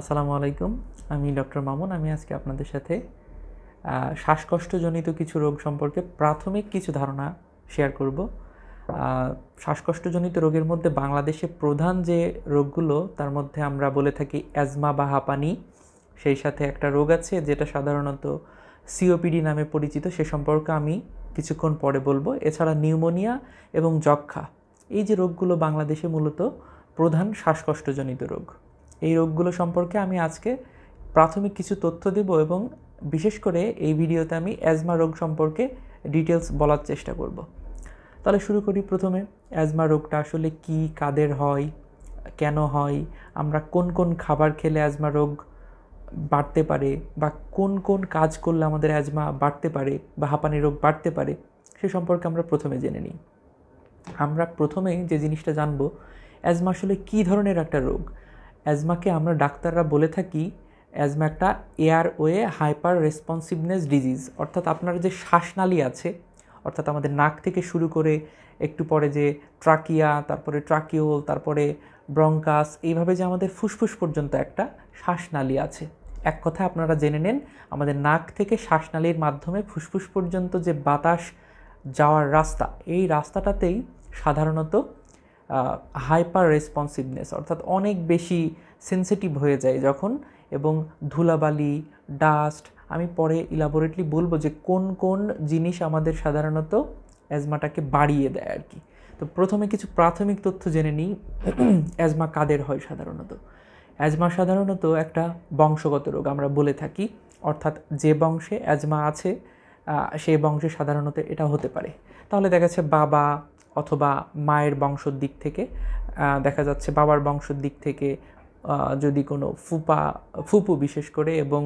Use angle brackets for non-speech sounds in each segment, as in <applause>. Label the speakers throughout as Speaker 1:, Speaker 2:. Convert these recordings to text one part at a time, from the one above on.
Speaker 1: আসসালামু আলাইকুম আমি ডক্টর মামুন আমি আজকে আপনাদের সাথে শ্বাসকষ্টজনিত কিছু রোগ সম্পর্কে প্রাথমিক কিছু ধারণা শেয়ার করব শ্বাসকষ্টজনিত রোগের মধ্যে বাংলাদেশে প্রধান যে রোগগুলো তার মধ্যে আমরা বলে থাকি অ্যাজমা বা হাঁপানি সেই সাথে একটা রোগ আছে যেটা সাধারণত সিওপিডি নামে পরিচিত সে সম্পর্কে আমি কিছুক্ষণ পরে বলবো এছাড়া নিউমোনিয়া এবং যক্ষা এই যে রোগগুলো বাংলাদেশে মূলত প্রধান শ্বাসকষ্টজনিত রোগ এই রোগগুলো সম্পর্কে আমি আজকে প্রাথমিক কিছু তথ্য দেব এবং বিশেষ করে এই ভিডিওতে আমি অ্যাজমা রোগ সম্পর্কে ডিটেলস বলার চেষ্টা করব তাহলে শুরু করি প্রথমে অ্যাজমা রোগটা আসলে কি কাদের হয় কেন হয় আমরা কোন কোন খাবার খেলে অ্যাজমা রোগ বাড়তে পারে বা কোন কোন কাজ করলে আমাদের অ্যাজমা বাড়তে পারে বা হাঁপানি রোগ বাড়তে পারে সে সম্পর্কে আমরা প্রথমে জেনে নিই আমরা প্রথমেই যে জিনিসটা জানবো অ্যাজমা আসলে কী ধরনের একটা রোগ অ্যাজমাকে আমরা ডাক্তাররা বলে থাকি অ্যাজমা একটা এয়ারওয়ে হাইপার রেসপন্সিভনেস ডিজিজ অর্থাৎ আপনার যে শ্বাসনালী আছে অর্থাৎ আমাদের নাক থেকে শুরু করে একটু পরে যে ট্রাকিয়া তারপরে ট্রাকিওল তারপরে ব্রঙ্কাস এইভাবে যে আমাদের ফুসফুস পর্যন্ত একটা শ্বাসনালী আছে এক কথা আপনারা জেনে নেন আমাদের নাক থেকে শ্বাসনালীর মাধ্যমে ফুসফুস পর্যন্ত যে বাতাস যাওয়ার রাস্তা এই রাস্তাটাতেই সাধারণত হাইপার রেসপন্সিভনেস অর্থাৎ অনেক বেশি সেন্সিটিভ হয়ে যায় যখন এবং ধুলাবালি ডাস্ট আমি পরে ইলাবোরেটলি বলবো যে কোন কোন জিনিস আমাদের সাধারণত অ্যাজমাটাকে বাড়িয়ে দেয় আর কি তো প্রথমে কিছু প্রাথমিক তথ্য জেনে নিই অ্যাজমা <clears throat> কাদের হয় সাধারণত অ্যাজমা সাধারণত একটা বংশগত রোগ আমরা বলে থাকি অর্থাৎ যে বংশে অ্যাজমা আছে সেই বংশে সাধারণত এটা হতে পারে তাহলে দেখা যাচ্ছে বাবা অথবা মায়ের বংশর দিক থেকে দেখা যাচ্ছে বাবার বংশর দিক থেকে যদি কোনো ফুপা ফুপু বিশেষ করে এবং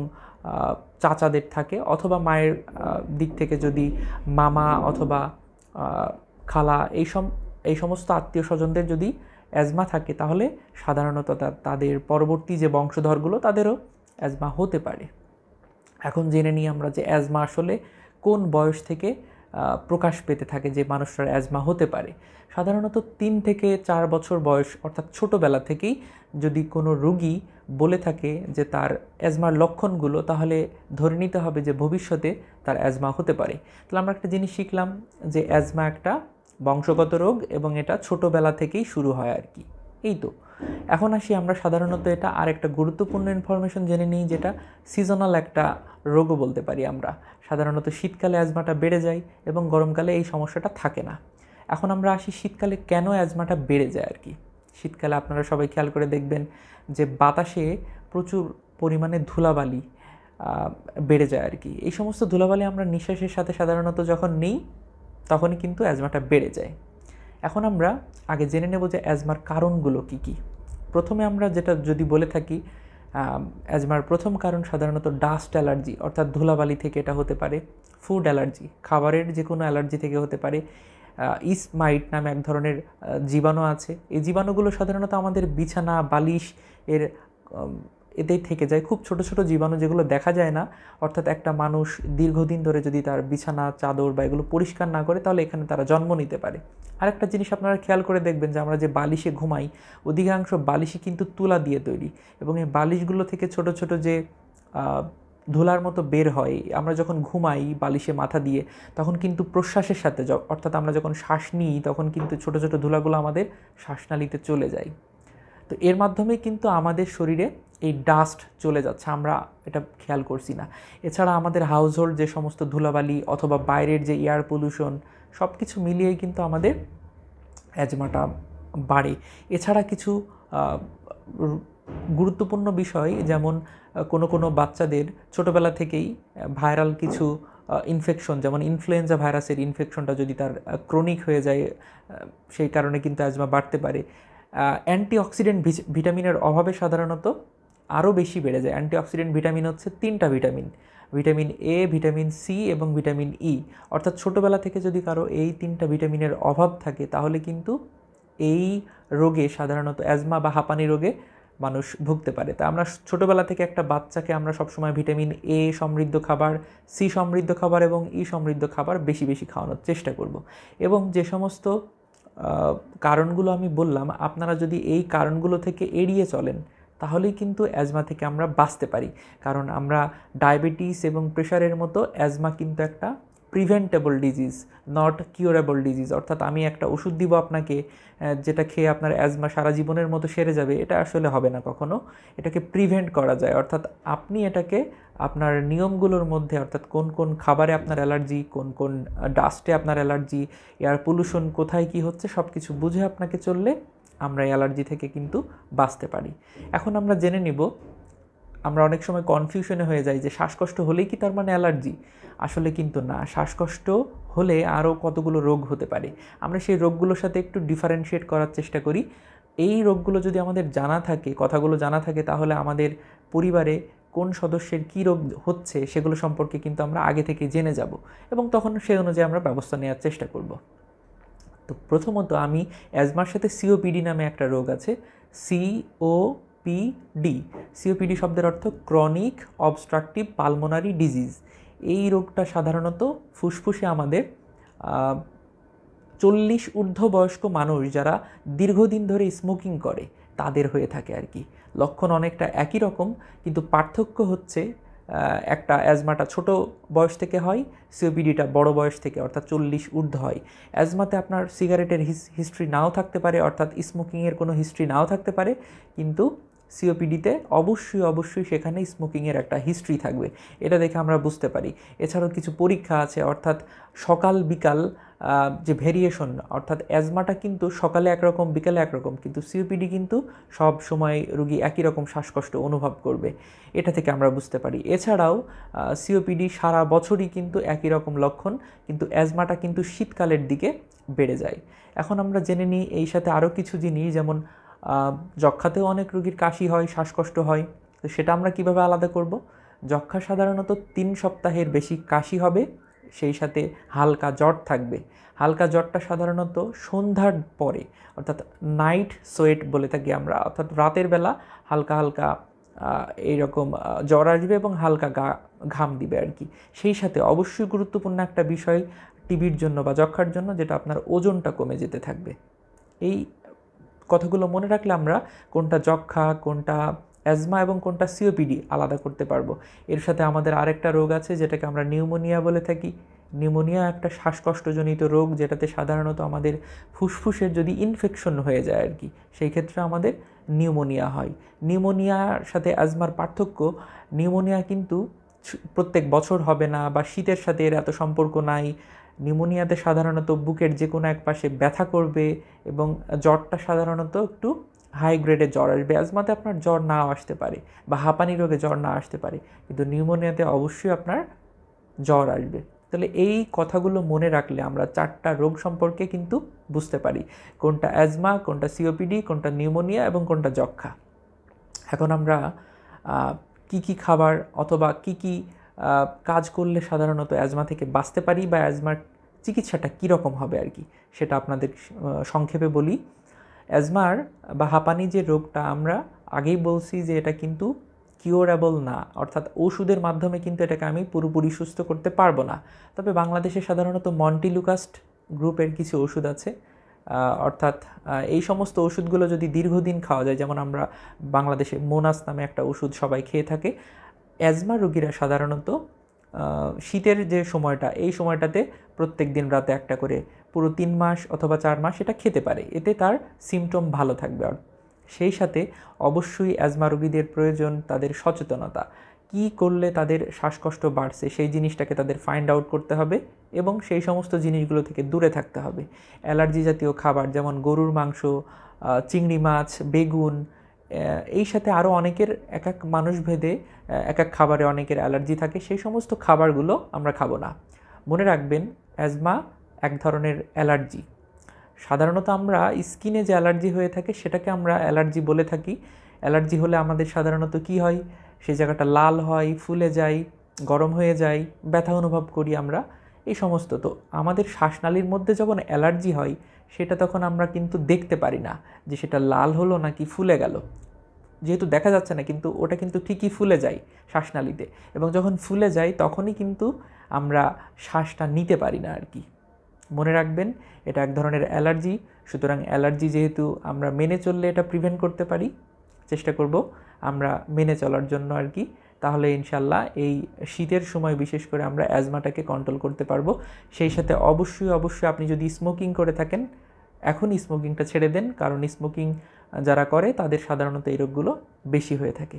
Speaker 1: চাচাদের থাকে অথবা মায়ের দিক থেকে যদি মামা অথবা খালা এই সম এই সমস্ত আত্মীয় স্বজনদের যদি অ্যাজমা থাকে তাহলে সাধারণত তাদের পরবর্তী যে বংশধরগুলো তাদেরও অ্যাজমা হতে পারে এখন জেনে নিই আমরা যে অ্যাজমা আসলে কোন বয়স থেকে প্রকাশ পেতে থাকে যে মানুষটার অ্যাজমা হতে পারে সাধারণত তিন থেকে চার বছর বয়স অর্থাৎ ছোটোবেলা থেকেই যদি কোনো রুগী বলে থাকে যে তার অ্যাজমার লক্ষণগুলো তাহলে ধরে নিতে হবে যে ভবিষ্যতে তার অ্যাজমা হতে পারে তাহলে আমরা একটা জিনিস শিখলাম যে অ্যাজমা একটা বংশগত রোগ এবং এটা ছোটোবেলা থেকেই শুরু হয় আর কি এই তো এখন আসি আমরা সাধারণত এটা আর একটা গুরুত্বপূর্ণ ইনফরমেশন জেনে নিই যেটা সিজনাল একটা রোগও বলতে পারি আমরা সাধারণত শীতকালে অ্যাজমাটা বেড়ে যায় এবং গরমকালে এই সমস্যাটা থাকে না এখন আমরা আসি শীতকালে কেন অ্যাজমাটা বেড়ে যায় আর কি শীতকালে আপনারা সবাই খেয়াল করে দেখবেন যে বাতাসে প্রচুর পরিমাণে ধুলাবালি বেড়ে যায় আর কি এই সমস্ত ধুলাবালি আমরা নিঃশ্বাসের সাথে সাধারণত যখন নিই তখনই কিন্তু অ্যাজমাটা বেড়ে যায় এখন আমরা আগে জেনে নেব যে অ্যাজমার কারণগুলো কি কি প্রথমে আমরা যেটা যদি বলে থাকি অ্যাজমার প্রথম কারণ সাধারণত ডাস্ট অ্যালার্জি অর্থাৎ ধুলাবালি থেকে এটা হতে পারে ফুড অ্যালার্জি খাবারের যে কোনো অ্যালার্জি থেকে হতে পারে ইসমাইট নামে এক ধরনের জীবাণু আছে এই জীবাণুগুলো সাধারণত আমাদের বিছানা বালিশ এর এতেই থেকে যায় খুব ছোট ছোট জীবাণু যেগুলো দেখা যায় না অর্থাৎ একটা মানুষ দীর্ঘদিন ধরে যদি তার বিছানা চাদর বা এগুলো পরিষ্কার না করে তাহলে এখানে তারা জন্ম নিতে পারে আর একটা জিনিস আপনারা খেয়াল করে দেখবেন যে আমরা যে বালিশে ঘুমাই অধিকাংশ বালিশই কিন্তু তুলা দিয়ে তৈরি এবং এই বালিশগুলো থেকে ছোট ছোট যে ধুলার মতো বের হয় আমরা যখন ঘুমাই বালিশে মাথা দিয়ে তখন কিন্তু প্রশ্বাসের সাথে অর্থাৎ আমরা যখন শ্বাস নিই তখন কিন্তু ছোট ছোট ধুলাগুলো আমাদের শ্বাসনালীতে চলে যায় তো এর মাধ্যমে কিন্তু আমাদের শরীরে এই ডাস্ট চলে যাচ্ছে আমরা এটা খেয়াল করছি না এছাড়া আমাদের হাউসহোল্ড যে সমস্ত ধুলাবালি অথবা বাইরের যে এয়ার পলিউশন সব কিছু মিলিয়ে কিন্তু আমাদের অ্যাজমাটা বাড়ে এছাড়া কিছু গুরুত্বপূর্ণ বিষয় যেমন কোনো কোনো বাচ্চাদের ছোটোবেলা থেকেই ভাইরাল কিছু ইনফেকশন যেমন ইনফ্লুয়েঞ্জা ভাইরাসের ইনফেকশনটা যদি তার ক্রনিক হয়ে যায় সেই কারণে কিন্তু অ্যাজমা বাড়তে পারে অ্যান্টিঅক্সিডেন্ট ভিটামিনের অভাবে সাধারণত আরও বেশি বেড়ে যায় অ্যান্টিঅক্সিডেন্ট ভিটামিন হচ্ছে তিনটা vitamin vitamin A vitamin C এবং ভিটামিন ই e। অর্থাৎ ছোটোবেলা থেকে যদি কারো এই তিনটা ভিটামিনের অভাব থাকে তাহলে কিন্তু এই রোগে সাধারণত অ্যাজমা বা হাঁপানি রোগে মানুষ ভুগতে পারে তা আমরা ছোটোবেলা থেকে একটা বাচ্চাকে আমরা সবসময় ভিটামিন এ সমৃদ্ধ খাবার সি সমৃদ্ধ খাবার এবং ই e সমৃদ্ধ খাবার বেশি বেশি খাওয়ানোর চেষ্টা করব। এবং যে সমস্ত কারণগুলো আমি বললাম আপনারা যদি এই কারণগুলো থেকে এড়িয়ে চলেন তাহলেই কিন্তু অ্যাজমা থেকে আমরা বাঁচতে পারি কারণ আমরা ডায়াবেটিস এবং প্রেশারের মতো অ্যাজমা কিন্তু একটা preventable disease not curable disease অর্থাৎ আমি একটা ওষুধ দিব আপনাকে যেটা খেয়ে আপনার অ্যাজমা সারা জীবনের মতো সেরে যাবে এটা আসলে হবে না কখনো এটাকে প্রিভেন্ট করা যায় অর্থাৎ আপনি এটাকে আপনার নিয়মগুলোর মধ্যে অর্থাৎ কোন কোন খাবারে আপনার অ্যালার্জি কোন কোন ডাস্টে আপনার অ্যালার্জি এয়ার পলিউশন কোথায় কি হচ্ছে সব কিছু বুঝে আপনাকে চললে আমরা এই অ্যালার্জি থেকে কিন্তু বাঁচতে পারি এখন আমরা জেনে নিব আমরা অনেক সময় কনফিউশনে হয়ে যাই যে শ্বাসকষ্ট হলেই কি তার মানে অ্যালার্জি আসলে কিন্তু না শ্বাসকষ্ট হলে আরও কতগুলো রোগ হতে পারে আমরা সেই রোগগুলোর সাথে একটু ডিফারেন্সিয়েট করার চেষ্টা করি এই রোগগুলো যদি আমাদের জানা থাকে কথাগুলো জানা থাকে তাহলে আমাদের পরিবারে কোন সদস্যের কী রোগ হচ্ছে সেগুলো সম্পর্কে কিন্তু আমরা আগে থেকে জেনে যাব এবং তখন সেই অনুযায়ী আমরা ব্যবস্থা নেওয়ার চেষ্টা করব তো প্রথমত আমি অ্যাজমার সাথে সিওপিডি নামে একটা রোগ আছে সিও সিওপিডি সিওপিডি শব্দের অর্থ ক্রনিক অবস্ট্রাকটিভ পালমোনারি ডিজিজ এই রোগটা সাধারণত ফুসফুসে আমাদের চল্লিশ ঊর্ধ্ববয়স্ক মানুষ যারা দীর্ঘদিন ধরে স্মোকিং করে তাদের হয়ে থাকে আর কি লক্ষণ অনেকটা একই রকম কিন্তু পার্থক্য হচ্ছে একটা অ্যাজমাটা ছোট বয়স থেকে হয় সিওপিডিটা বড় বয়স থেকে অর্থাৎ চল্লিশ ঊর্ধ্ব হয় অ্যাজমাতে আপনার সিগারেটের হিস্ট্রি নাও থাকতে পারে অর্থাৎ স্মোকিংয়ের কোনো হিস্ট্রি নাও থাকতে পারে কিন্তু সিওপিডিতে অবশ্যই অবশ্যই সেখানে স্মোকিংয়ের একটা হিস্ট্রি থাকবে এটা দেখে আমরা বুঝতে পারি এছাড়াও কিছু পরীক্ষা আছে অর্থাৎ সকাল বিকাল যে ভেরিয়েশন অর্থাৎ অ্যাজমাটা কিন্তু সকালে একরকম বিকালে একরকম কিন্তু সিওপিডি কিন্তু সব সময় রুগী একই রকম শ্বাসকষ্ট অনুভব করবে এটা থেকে আমরা বুঝতে পারি এছাড়াও সিওপিডি সারা বছরই কিন্তু একই রকম লক্ষণ কিন্তু অ্যাজমাটা কিন্তু শীতকালের দিকে বেড়ে যায় এখন আমরা জেনে নিই এই সাথে আরও কিছু জিনিস যেমন যক্ষাতেও অনেক রোগীর কাশি হয় শ্বাসকষ্ট হয় তো সেটা আমরা কিভাবে আলাদা করব যক্ষা সাধারণত তিন সপ্তাহের বেশি কাশি হবে সেই সাথে হালকা জ্বর থাকবে হালকা জ্বরটা সাধারণত সন্ধ্যার পরে অর্থাৎ নাইট সোয়েট বলে থাকি আমরা অর্থাৎ রাতের বেলা হালকা হালকা এইরকম জ্বর আসবে এবং হালকা গা ঘাম দিবে আর কি সেই সাথে অবশ্যই গুরুত্বপূর্ণ একটা বিষয় টিভির জন্য বা যক্ষার জন্য যেটা আপনার ওজনটা কমে যেতে থাকবে এই কথাগুলো মনে রাখলে আমরা কোনটা যক্ষা কোনটা অ্যাজমা এবং কোনটা সিওপিডি আলাদা করতে পারবো এর সাথে আমাদের আরেকটা রোগ আছে যেটাকে আমরা নিউমোনিয়া বলে থাকি নিউমোনিয়া একটা শ্বাসকষ্টজনিত রোগ যেটাতে সাধারণত আমাদের ফুসফুসের যদি ইনফেকশন হয়ে যায় আর কি সেই ক্ষেত্রে আমাদের নিউমোনিয়া হয় নিউমোনিয়ার সাথে অ্যাজমার পার্থক্য নিউমোনিয়া কিন্তু প্রত্যেক বছর হবে না বা শীতের সাথে এর এত সম্পর্ক নাই নিউমোনিয়াতে সাধারণত বুকের যে কোনো এক পাশে ব্যথা করবে এবং জ্বরটা সাধারণত একটু হাই গ্রেডের জ্বর আসবে অ্যাজমাতে আপনার জ্বর না আসতে পারে বা হাঁপানি রোগে জ্বর না আসতে পারে কিন্তু নিউমোনিয়াতে অবশ্যই আপনার জ্বর আসবে তাহলে এই কথাগুলো মনে রাখলে আমরা চারটা রোগ সম্পর্কে কিন্তু বুঝতে পারি কোনটা অ্যাজমা কোনটা সিওপিডি কোনটা নিউমোনিয়া এবং কোনটা যক্ষা এখন আমরা কি কি খাবার অথবা কি কি কাজ করলে সাধারণত অ্যাজমা থেকে বাঁচতে পারি বা অ্যাজমার চিকিৎসাটা কীরকম হবে আর কি সেটা আপনাদের সংক্ষেপে বলি অ্যাজমার বা হাঁপানি যে রোগটা আমরা আগেই বলছি যে এটা কিন্তু কিওরেবল না অর্থাৎ ওষুধের মাধ্যমে কিন্তু এটাকে আমি পুরোপুরি সুস্থ করতে পারবো না তবে বাংলাদেশে সাধারণত মন্টিলুকাস্ট গ্রুপের কিছু ওষুধ আছে অর্থাৎ এই সমস্ত ওষুধগুলো যদি দীর্ঘদিন খাওয়া যায় যেমন আমরা বাংলাদেশে মোনাস নামে একটা ওষুধ সবাই খেয়ে থাকে অ্যাজমা রোগীরা সাধারণত শীতের যে সময়টা এই সময়টাতে প্রত্যেক দিন রাতে একটা করে পুরো তিন মাস অথবা চার মাস এটা খেতে পারে এতে তার সিমটম ভালো থাকবে আর সেই সাথে অবশ্যই অ্যাজমা রোগীদের প্রয়োজন তাদের সচেতনতা কি করলে তাদের শ্বাসকষ্ট বাড়ছে সেই জিনিসটাকে তাদের ফাইন্ড আউট করতে হবে এবং সেই সমস্ত জিনিসগুলো থেকে দূরে থাকতে হবে অ্যালার্জি জাতীয় খাবার যেমন গরুর মাংস চিংড়ি মাছ বেগুন এই সাথে আরও অনেকের এক এক মানুষ ভেদে এক এক খাবারে অনেকের অ্যালার্জি থাকে সেই সমস্ত খাবারগুলো আমরা খাবো না মনে রাখবেন অ্যাজমা এক ধরনের অ্যালার্জি সাধারণত আমরা স্কিনে যে অ্যালার্জি হয়ে থাকে সেটাকে আমরা অ্যালার্জি বলে থাকি অ্যালার্জি হলে আমাদের সাধারণত কি হয় সে জায়গাটা লাল হয় ফুলে যায় গরম হয়ে যায় ব্যথা অনুভব করি আমরা এই সমস্ত তো আমাদের শ্বাসনালীর মধ্যে যখন অ্যালার্জি হয় সেটা তখন আমরা কিন্তু দেখতে পারি না যে সেটা লাল হলো নাকি ফুলে গেল যেহেতু দেখা যাচ্ছে না কিন্তু ওটা কিন্তু ঠিকই ফুলে যায় শ্বাসনালীতে এবং যখন ফুলে যায় তখনই কিন্তু আমরা শ্বাসটা নিতে পারি না আর কি মনে রাখবেন এটা এক ধরনের অ্যালার্জি সুতরাং অ্যালার্জি যেহেতু আমরা মেনে চললে এটা প্রিভেন্ট করতে পারি চেষ্টা করব আমরা মেনে চলার জন্য আর কি তাহলে ইনশাল্লাহ এই শীতের সময় বিশেষ করে আমরা অ্যাজমাটাকে কন্ট্রোল করতে পারবো সেই সাথে অবশ্যই অবশ্যই আপনি যদি স্মোকিং করে থাকেন এখন স্মোকিংটা ছেড়ে দেন কারণ স্মোকিং যারা করে তাদের সাধারণত এই রোগগুলো বেশি হয়ে থাকে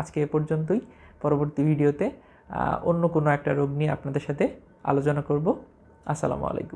Speaker 1: আজকে এ পর্যন্তই পরবর্তী ভিডিওতে অন্য কোনো একটা রোগ নিয়ে আপনাদের সাথে আলোচনা করব আসসালামু আলাইকুম